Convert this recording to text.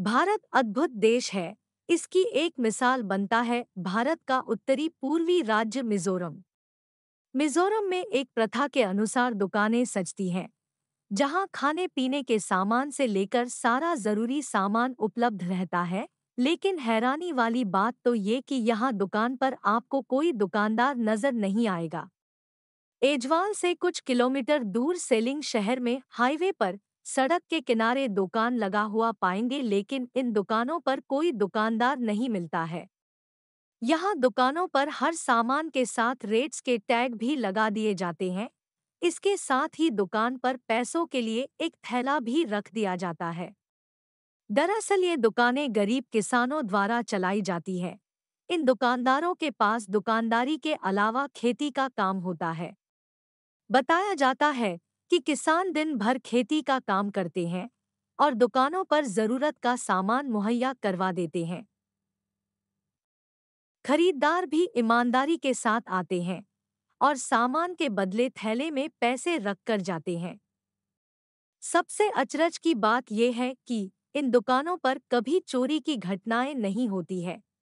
भारत अद्भुत देश है इसकी एक मिसाल बनता है भारत का उत्तरी पूर्वी राज्य मिजोरम मिजोरम में एक प्रथा के अनुसार दुकानें सजती हैं जहां खाने पीने के सामान से लेकर सारा जरूरी सामान उपलब्ध रहता है लेकिन हैरानी वाली बात तो ये कि यहाँ दुकान पर आपको कोई दुकानदार नजर नहीं आएगा एजवाल से कुछ किलोमीटर दूर सेलिंग शहर में हाईवे पर सड़क के किनारे दुकान लगा हुआ पाएंगे लेकिन इन दुकानों पर कोई दुकानदार नहीं मिलता है यहाँ दुकानों पर हर सामान के साथ रेट्स के टैग भी लगा दिए जाते हैं इसके साथ ही दुकान पर पैसों के लिए एक थैला भी रख दिया जाता है दरअसल ये दुकानें गरीब किसानों द्वारा चलाई जाती है इन दुकानदारों के पास दुकानदारी के अलावा खेती का काम होता है बताया जाता है कि किसान दिन भर खेती का काम करते हैं और दुकानों पर जरूरत का सामान मुहैया करवा देते हैं खरीदार भी ईमानदारी के साथ आते हैं और सामान के बदले थैले में पैसे रख कर जाते हैं सबसे अचरज की बात यह है कि इन दुकानों पर कभी चोरी की घटनाएं नहीं होती है